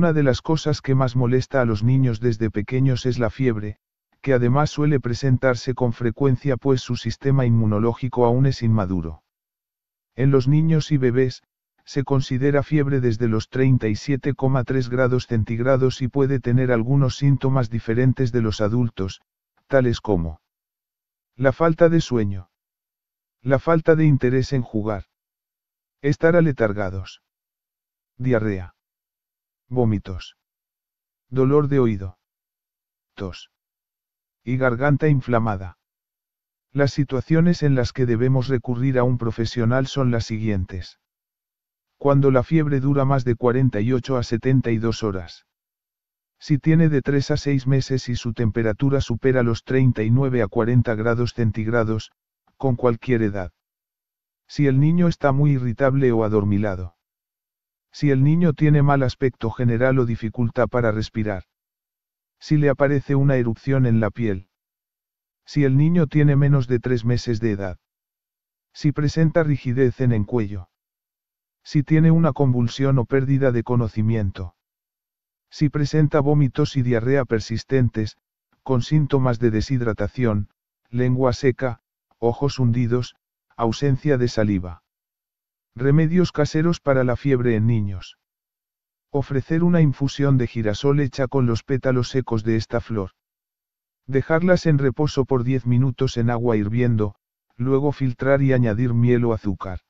Una de las cosas que más molesta a los niños desde pequeños es la fiebre, que además suele presentarse con frecuencia pues su sistema inmunológico aún es inmaduro. En los niños y bebés, se considera fiebre desde los 37,3 grados centígrados y puede tener algunos síntomas diferentes de los adultos, tales como la falta de sueño, la falta de interés en jugar, estar aletargados, diarrea. Vómitos. Dolor de oído. Tos. Y garganta inflamada. Las situaciones en las que debemos recurrir a un profesional son las siguientes. Cuando la fiebre dura más de 48 a 72 horas. Si tiene de 3 a 6 meses y su temperatura supera los 39 a 40 grados centígrados, con cualquier edad. Si el niño está muy irritable o adormilado. Si el niño tiene mal aspecto general o dificultad para respirar. Si le aparece una erupción en la piel. Si el niño tiene menos de tres meses de edad. Si presenta rigidez en el cuello. Si tiene una convulsión o pérdida de conocimiento. Si presenta vómitos y diarrea persistentes, con síntomas de deshidratación, lengua seca, ojos hundidos, ausencia de saliva. Remedios caseros para la fiebre en niños. Ofrecer una infusión de girasol hecha con los pétalos secos de esta flor. Dejarlas en reposo por 10 minutos en agua hirviendo, luego filtrar y añadir miel o azúcar.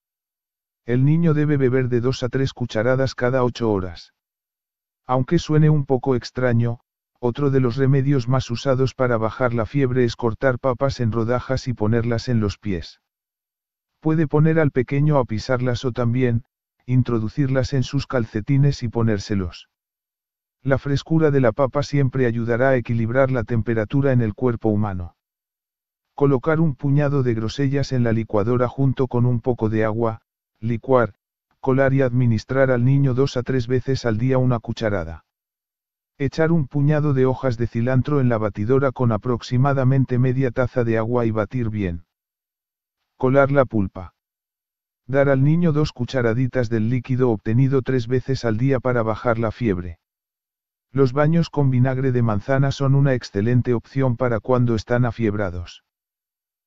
El niño debe beber de 2 a 3 cucharadas cada 8 horas. Aunque suene un poco extraño, otro de los remedios más usados para bajar la fiebre es cortar papas en rodajas y ponerlas en los pies. Puede poner al pequeño a pisarlas o también, introducirlas en sus calcetines y ponérselos. La frescura de la papa siempre ayudará a equilibrar la temperatura en el cuerpo humano. Colocar un puñado de grosellas en la licuadora junto con un poco de agua, licuar, colar y administrar al niño dos a tres veces al día una cucharada. Echar un puñado de hojas de cilantro en la batidora con aproximadamente media taza de agua y batir bien. Colar la pulpa. Dar al niño dos cucharaditas del líquido obtenido tres veces al día para bajar la fiebre. Los baños con vinagre de manzana son una excelente opción para cuando están afiebrados.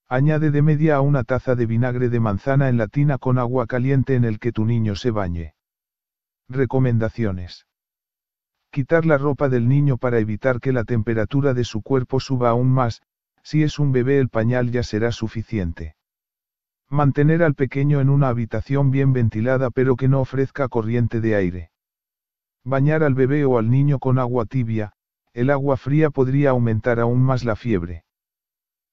Añade de media a una taza de vinagre de manzana en la tina con agua caliente en el que tu niño se bañe. Recomendaciones. Quitar la ropa del niño para evitar que la temperatura de su cuerpo suba aún más, si es un bebé el pañal ya será suficiente. Mantener al pequeño en una habitación bien ventilada pero que no ofrezca corriente de aire. Bañar al bebé o al niño con agua tibia, el agua fría podría aumentar aún más la fiebre.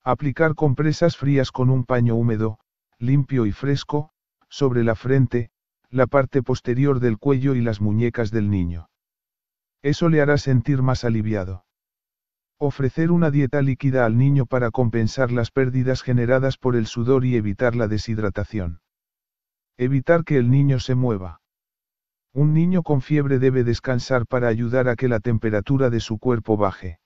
Aplicar compresas frías con un paño húmedo, limpio y fresco, sobre la frente, la parte posterior del cuello y las muñecas del niño. Eso le hará sentir más aliviado. Ofrecer una dieta líquida al niño para compensar las pérdidas generadas por el sudor y evitar la deshidratación. Evitar que el niño se mueva. Un niño con fiebre debe descansar para ayudar a que la temperatura de su cuerpo baje.